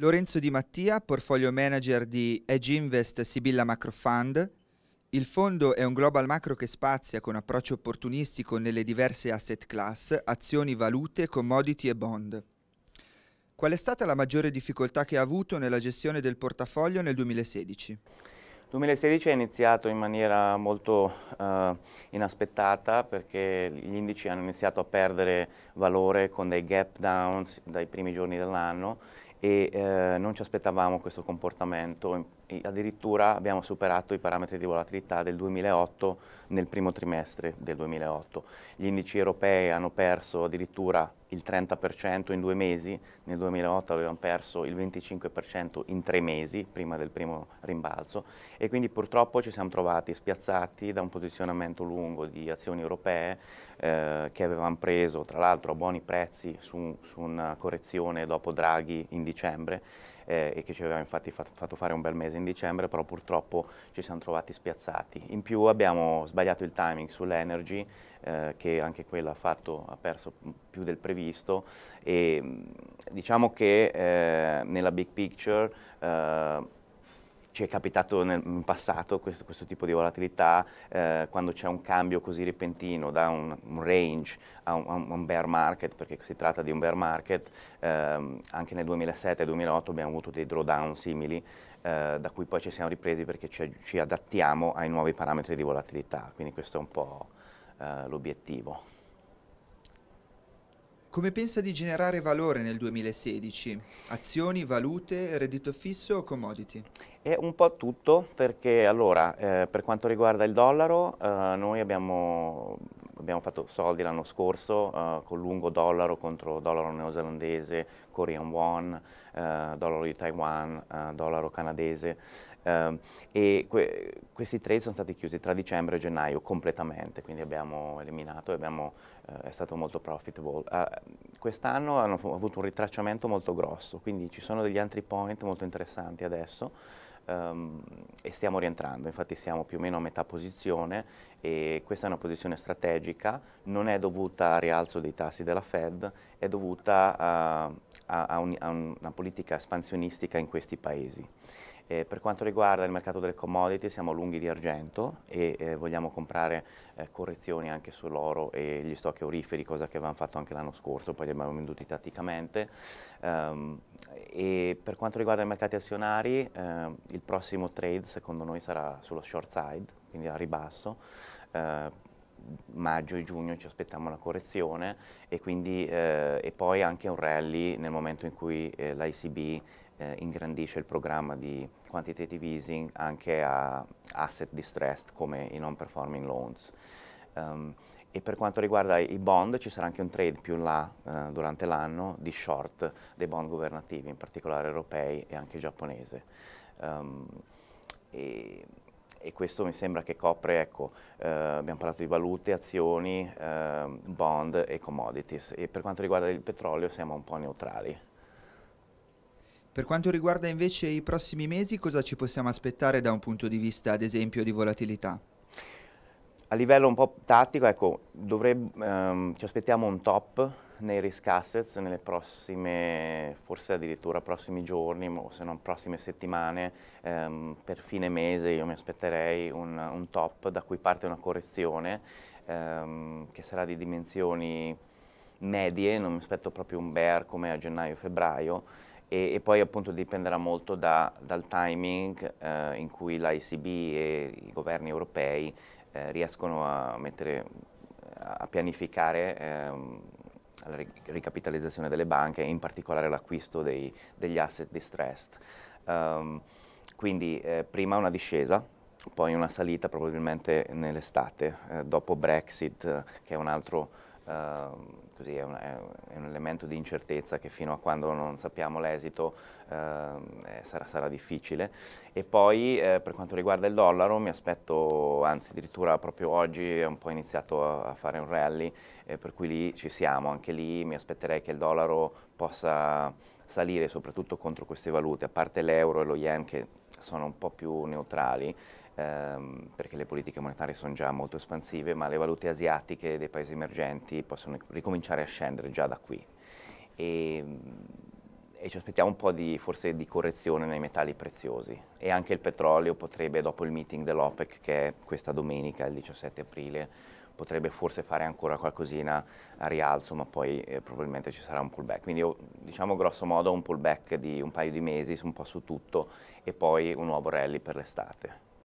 Lorenzo Di Mattia, portfolio manager di Edge Invest Sibilla Macro Fund. Il fondo è un global macro che spazia con approccio opportunistico nelle diverse asset class, azioni, valute, commodity e bond. Qual è stata la maggiore difficoltà che ha avuto nella gestione del portafoglio nel 2016? Il 2016 è iniziato in maniera molto uh, inaspettata perché gli indici hanno iniziato a perdere valore con dei gap down dai primi giorni dell'anno e eh, non ci aspettavamo questo comportamento, addirittura abbiamo superato i parametri di volatilità del 2008 nel primo trimestre del 2008. Gli indici europei hanno perso addirittura il 30% in due mesi, nel 2008 avevamo perso il 25% in tre mesi prima del primo rimbalzo e quindi purtroppo ci siamo trovati spiazzati da un posizionamento lungo di azioni europee eh, che avevamo preso tra l'altro a buoni prezzi su, su una correzione dopo Draghi in dicembre eh, e che ci aveva infatti fatto, fatto fare un bel mese in dicembre, però purtroppo ci siamo trovati spiazzati. In più abbiamo sbagliato il timing sull'energy, eh, che anche quella ha, fatto, ha, perso più del previsto e mm, diciamo che eh, nella big picture eh, ci è capitato nel, in passato questo, questo, tipo di volatilità eh, quando c'è un cambio così repentino da un, un range a un, a un, bear market, perché si tratta di un bear market, ehm, anche nel 2007 e 2008 abbiamo avuto dei drawdown simili eh, da cui poi ci siamo ripresi perché ci, ci, adattiamo ai nuovi parametri di volatilità, quindi questo è un po' eh, l'obiettivo. Come pensa di generare valore nel 2016? Azioni, valute, reddito fisso o commodity? È un po' tutto perché allora eh, per quanto riguarda il dollaro eh, noi abbiamo, abbiamo, fatto soldi l'anno scorso eh, con lungo dollaro contro dollaro neozelandese, Korean won, eh, dollaro di Taiwan, eh, dollaro canadese eh, e que questi trade sono stati chiusi tra dicembre e gennaio completamente, quindi abbiamo eliminato e abbiamo, è stato molto profitable. Quest'anno hanno avuto un ritracciamento molto grosso, quindi ci sono degli entry point molto interessanti adesso um, e stiamo rientrando, infatti siamo più o meno a metà posizione e questa è una posizione strategica, non è dovuta al rialzo dei tassi della Fed, è dovuta a, eh, a, a, un, a una politica espansionistica in questi paesi. Eh, per quanto riguarda il mercato delle commodity siamo lunghi di argento e eh, vogliamo comprare eh, correzioni anche sull'oro e gli stock oriferi, cosa che avevamo fatto anche l'anno scorso, poi li abbiamo venduti tatticamente. Um, e per quanto riguarda i mercati azionari, ehm, il prossimo trade secondo noi sarà sullo short side, quindi a ribasso, ehm, maggio e giugno ci aspettiamo la correzione e, quindi, eh, e poi anche un rally nel momento in cui eh, l'ICB eh, ingrandisce il programma di quantitative easing anche a asset distressed come i non performing loans. Um, e per quanto riguarda i bond ci sarà anche un trade più in là eh, durante l'anno di short dei bond governativi, in particolare europei e anche giapponese. Um, e e questo mi sembra che copre, ecco, eh, abbiamo parlato di valute, azioni, eh, bond e commodities e per quanto riguarda il petrolio siamo un po' neutrali. Per quanto riguarda invece i prossimi mesi, cosa ci possiamo aspettare da un punto di vista ad esempio di volatilità? A livello un po' tattico, ecco, dovrebbe, ehm, ci aspettiamo un top nei risk assets nelle prossime, forse addirittura prossimi giorni, o se non prossime settimane, ehm, per fine mese io mi aspetterei un, un top da cui parte una correzione ehm, che sarà di dimensioni medie, non mi aspetto proprio un bear come a gennaio-febbraio, e, e, poi appunto dipenderà molto da, dal timing eh, in cui l'ICB e i governi europei eh, riescono a, mettere, a pianificare ehm, la ricapitalizzazione delle banche, in particolare l'acquisto degli asset distressed. Um, quindi eh, prima una discesa, poi una salita probabilmente nell'estate, eh, dopo Brexit, eh, che è un altro Ehm, così è un, è, un, elemento di incertezza che fino a quando non sappiamo l'esito ehm, eh, sarà, sarà, difficile. E poi eh, per quanto riguarda il dollaro mi aspetto, anzi addirittura proprio oggi è un po' iniziato a, a fare un rally, eh, per cui lì ci siamo, anche lì mi aspetterei che il dollaro possa salire soprattutto contro queste valute, a parte l'euro e lo yen che sono un po' più neutrali, ehm, perché le politiche monetarie sono già molto espansive, ma le valute asiatiche dei paesi emergenti possono ricominciare a scendere già da qui. E, ehm, e ci aspettiamo un po' di, forse di correzione nei metalli preziosi e anche il petrolio potrebbe, dopo il meeting dell'OPEC che è questa domenica, il 17 aprile, potrebbe forse fare ancora qualcosina a rialzo, ma poi eh, probabilmente ci sarà un pullback. Quindi diciamo grosso modo un pullback di un paio di mesi, un po' su tutto, e poi un nuovo rally per l'estate.